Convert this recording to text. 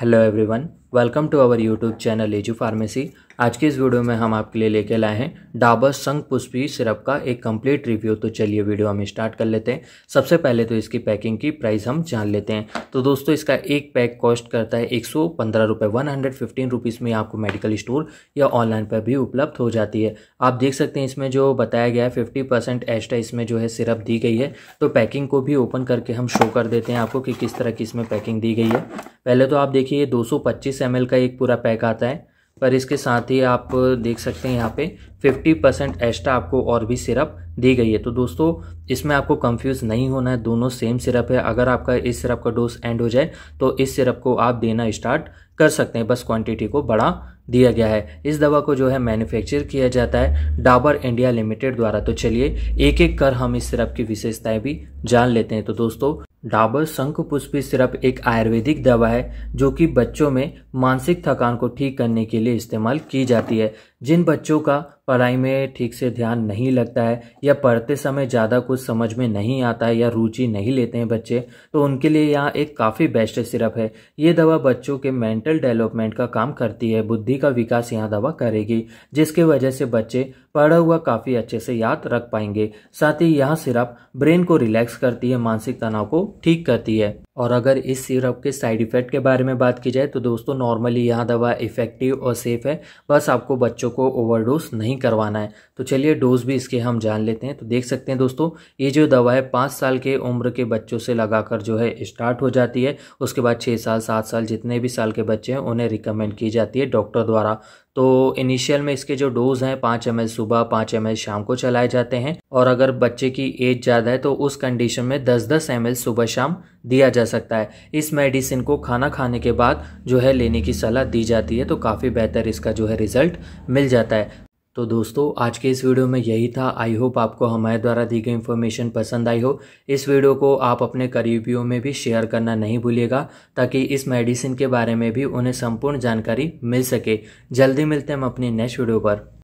hello everyone welcome to our YouTube channel Edu Pharmacy आज की इस वीडियो में हम आपके लिए लेके लाए हैं डाबर संग पुष्पी सिरप का एक कंप्लीट रिव्यू तो चलिए वीडियो हम स्टार्ट कर लेते हैं सबसे पहले तो इसकी पैकिंग की प्राइस हम जान लेते हैं तो दोस्तों इसका एक पैक कॉस्ट करता है एक सौ पंद्रह रुपये वन हंड्रेड फिफ्टीन रुपीज़ में आपको मेडिकल स्टोर या ऑनलाइन पर भी उपलब्ध हो जाती है आप देख सकते हैं इसमें जो बताया गया है फिफ्टी परसेंट एक्स्ट्रा इसमें जो है सिरप दी गई है तो पैकिंग को भी ओपन करके हम शो कर देते हैं आपको कि किस तरह की इसमें पैकिंग दी गई है पहले तो आप देखिए दो सौ पच्चीस एम एल का एक पूरा पैक आता है पर इसके साथ ही आप देख सकते हैं यहाँ पे 50 परसेंट एक्स्ट्रा आपको और भी सिरप दी गई है तो दोस्तों इसमें आपको कंफ्यूज नहीं होना है दोनों सेम सिरप है अगर आपका इस सिरप का डोज एंड हो जाए तो इस सिरप को आप देना स्टार्ट कर सकते हैं बस क्वांटिटी को बढ़ा दिया गया है इस दवा को जो है मैन्युफैक्चर किया जाता है डाबर इंडिया लिमिटेड द्वारा तो चलिए एक एक कर हम इस सिरप की विशेषताएं भी जान लेते हैं तो दोस्तों डाबर पुष्पी सिरप एक आयुर्वेदिक दवा है जो कि बच्चों में मानसिक थकान को ठीक करने के लिए इस्तेमाल की जाती है जिन बच्चों का पढ़ाई में ठीक से ध्यान नहीं लगता है या पढ़ते समय ज़्यादा कुछ समझ में नहीं आता है या रुचि नहीं लेते हैं बच्चे तो उनके लिए यह एक काफ़ी बेस्ट सिरप है ये दवा बच्चों के मेंटल डेवलपमेंट का काम करती है बुद्धि का विकास यह दवा करेगी जिसके वजह से बच्चे पढ़ा हुआ काफ़ी अच्छे से याद रख पाएंगे साथ ही यह सिरप ब्रेन को रिलैक्स करती है मानसिक तनाव को ठीक करती है और अगर इस सिरप के साइड इफ़ेक्ट के बारे में बात की जाए तो दोस्तों नॉर्मली यह दवा इफ़ेक्टिव और सेफ़ है बस आपको बच्चों को ओवरडोज नहीं करवाना है तो चलिए डोज भी इसके हम जान लेते हैं तो देख सकते हैं दोस्तों ये जो दवा है पाँच साल के उम्र के बच्चों से लगाकर जो है स्टार्ट हो जाती है उसके बाद छः साल सात साल जितने भी साल के बच्चे हैं उन्हें रिकमेंड की जाती है डॉक्टर द्वारा तो इनिशियल में इसके जो डोज़ हैं पाँच एम सुबह पाँच एम शाम को चलाए जाते हैं और अगर बच्चे की एज ज़्यादा है तो उस कंडीशन में दस दस एम सुबह शाम दिया जा सकता है इस मेडिसिन को खाना खाने के बाद जो है लेने की सलाह दी जाती है तो काफ़ी बेहतर इसका जो है रिज़ल्ट मिल जाता है तो दोस्तों आज के इस वीडियो में यही था आई होप आपको हमारे द्वारा दी गई इन्फॉर्मेशन पसंद आई हो इस वीडियो को आप अपने करीबियों में भी शेयर करना नहीं भूलिएगा ताकि इस मेडिसिन के बारे में भी उन्हें संपूर्ण जानकारी मिल सके जल्दी मिलते हैं हम अपनी नेक्स्ट वीडियो पर